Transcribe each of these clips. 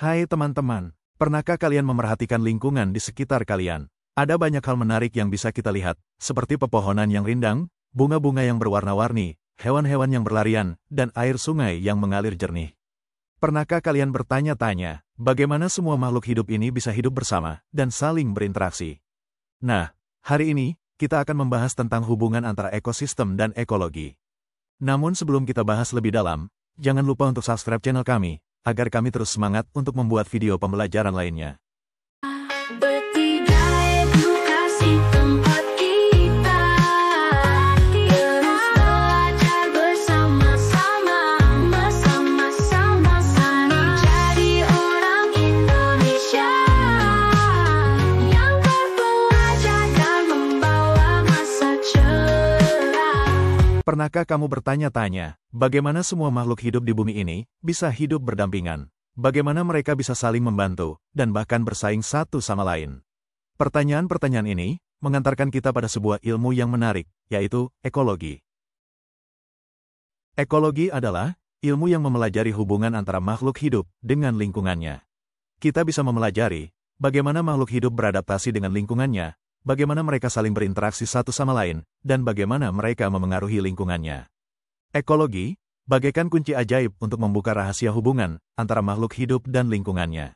Hai teman-teman, pernahkah kalian memerhatikan lingkungan di sekitar kalian? Ada banyak hal menarik yang bisa kita lihat, seperti pepohonan yang rindang, bunga-bunga yang berwarna-warni, hewan-hewan yang berlarian, dan air sungai yang mengalir jernih. Pernahkah kalian bertanya-tanya, bagaimana semua makhluk hidup ini bisa hidup bersama dan saling berinteraksi? Nah, hari ini, kita akan membahas tentang hubungan antara ekosistem dan ekologi. Namun sebelum kita bahas lebih dalam, jangan lupa untuk subscribe channel kami, agar kami terus semangat untuk membuat video pembelajaran lainnya. Pernahkah kamu bertanya-tanya, bagaimana semua makhluk hidup di bumi ini bisa hidup berdampingan? Bagaimana mereka bisa saling membantu dan bahkan bersaing satu sama lain? Pertanyaan-pertanyaan ini mengantarkan kita pada sebuah ilmu yang menarik, yaitu ekologi. Ekologi adalah ilmu yang memelajari hubungan antara makhluk hidup dengan lingkungannya. Kita bisa memelajari bagaimana makhluk hidup beradaptasi dengan lingkungannya bagaimana mereka saling berinteraksi satu sama lain, dan bagaimana mereka memengaruhi lingkungannya. Ekologi, bagaikan kunci ajaib untuk membuka rahasia hubungan antara makhluk hidup dan lingkungannya.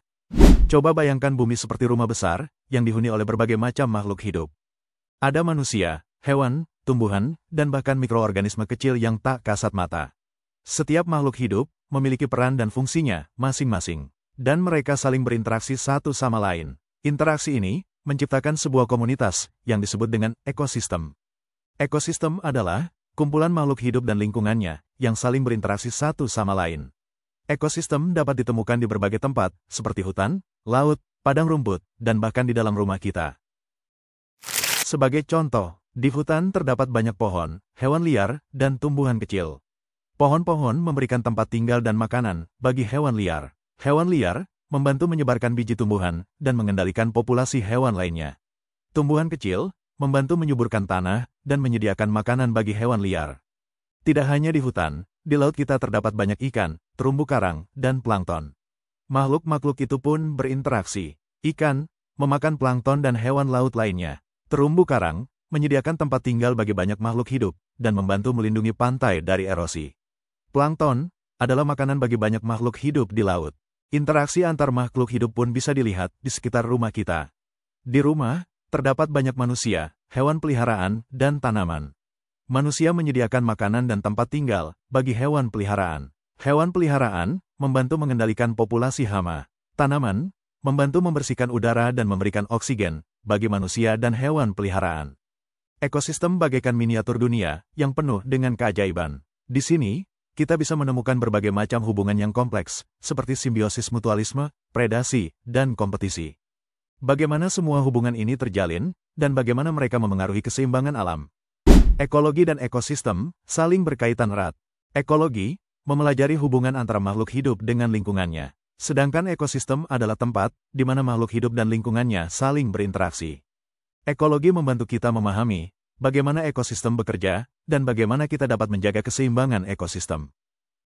Coba bayangkan bumi seperti rumah besar, yang dihuni oleh berbagai macam makhluk hidup. Ada manusia, hewan, tumbuhan, dan bahkan mikroorganisme kecil yang tak kasat mata. Setiap makhluk hidup memiliki peran dan fungsinya masing-masing, dan mereka saling berinteraksi satu sama lain. Interaksi ini menciptakan sebuah komunitas yang disebut dengan ekosistem. Ekosistem adalah kumpulan makhluk hidup dan lingkungannya yang saling berinteraksi satu sama lain. Ekosistem dapat ditemukan di berbagai tempat, seperti hutan, laut, padang rumput, dan bahkan di dalam rumah kita. Sebagai contoh, di hutan terdapat banyak pohon, hewan liar, dan tumbuhan kecil. Pohon-pohon memberikan tempat tinggal dan makanan bagi hewan liar. Hewan liar membantu menyebarkan biji tumbuhan dan mengendalikan populasi hewan lainnya. Tumbuhan kecil membantu menyuburkan tanah dan menyediakan makanan bagi hewan liar. Tidak hanya di hutan, di laut kita terdapat banyak ikan, terumbu karang, dan plankton. Makhluk-makhluk itu pun berinteraksi. Ikan memakan plankton dan hewan laut lainnya. Terumbu karang menyediakan tempat tinggal bagi banyak makhluk hidup dan membantu melindungi pantai dari erosi. Plankton adalah makanan bagi banyak makhluk hidup di laut. Interaksi antar makhluk hidup pun bisa dilihat di sekitar rumah kita. Di rumah, terdapat banyak manusia, hewan peliharaan, dan tanaman. Manusia menyediakan makanan dan tempat tinggal bagi hewan peliharaan. Hewan peliharaan membantu mengendalikan populasi hama. Tanaman membantu membersihkan udara dan memberikan oksigen bagi manusia dan hewan peliharaan. Ekosistem bagaikan miniatur dunia yang penuh dengan keajaiban. Di sini, kita bisa menemukan berbagai macam hubungan yang kompleks, seperti simbiosis mutualisme, predasi, dan kompetisi. Bagaimana semua hubungan ini terjalin, dan bagaimana mereka memengaruhi keseimbangan alam. Ekologi dan ekosistem saling berkaitan erat. Ekologi memelajari hubungan antara makhluk hidup dengan lingkungannya, sedangkan ekosistem adalah tempat di mana makhluk hidup dan lingkungannya saling berinteraksi. Ekologi membantu kita memahami bagaimana ekosistem bekerja, dan bagaimana kita dapat menjaga keseimbangan ekosistem.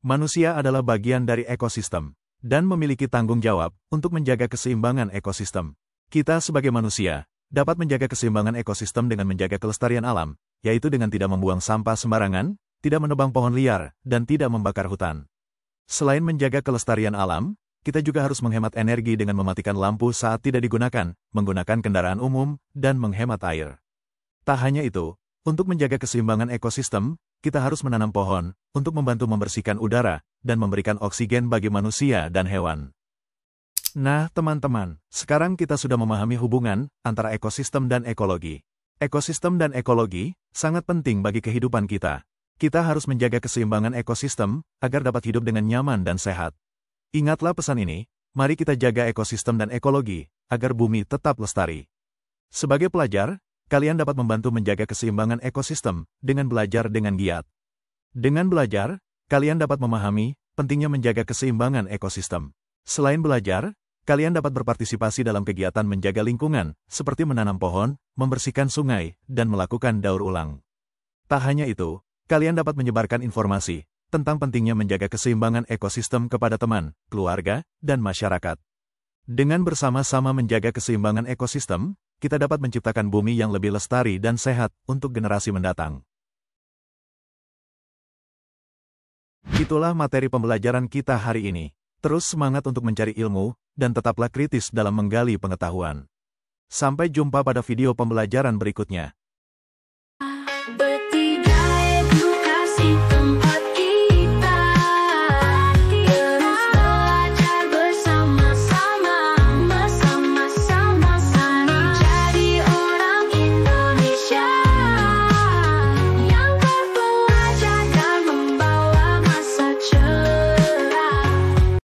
Manusia adalah bagian dari ekosistem, dan memiliki tanggung jawab untuk menjaga keseimbangan ekosistem. Kita sebagai manusia, dapat menjaga keseimbangan ekosistem dengan menjaga kelestarian alam, yaitu dengan tidak membuang sampah sembarangan, tidak menebang pohon liar, dan tidak membakar hutan. Selain menjaga kelestarian alam, kita juga harus menghemat energi dengan mematikan lampu saat tidak digunakan, menggunakan kendaraan umum, dan menghemat air. Tak hanya itu, untuk menjaga keseimbangan ekosistem, kita harus menanam pohon, untuk membantu membersihkan udara, dan memberikan oksigen bagi manusia dan hewan. Nah, teman-teman, sekarang kita sudah memahami hubungan antara ekosistem dan ekologi. Ekosistem dan ekologi sangat penting bagi kehidupan kita. Kita harus menjaga keseimbangan ekosistem agar dapat hidup dengan nyaman dan sehat. Ingatlah pesan ini, mari kita jaga ekosistem dan ekologi agar bumi tetap lestari. Sebagai pelajar, kalian dapat membantu menjaga keseimbangan ekosistem dengan belajar dengan giat. Dengan belajar, kalian dapat memahami pentingnya menjaga keseimbangan ekosistem. Selain belajar, kalian dapat berpartisipasi dalam kegiatan menjaga lingkungan, seperti menanam pohon, membersihkan sungai, dan melakukan daur ulang. Tak hanya itu, kalian dapat menyebarkan informasi tentang pentingnya menjaga keseimbangan ekosistem kepada teman, keluarga, dan masyarakat. Dengan bersama-sama menjaga keseimbangan ekosistem, kita dapat menciptakan bumi yang lebih lestari dan sehat untuk generasi mendatang. Itulah materi pembelajaran kita hari ini. Terus semangat untuk mencari ilmu, dan tetaplah kritis dalam menggali pengetahuan. Sampai jumpa pada video pembelajaran berikutnya.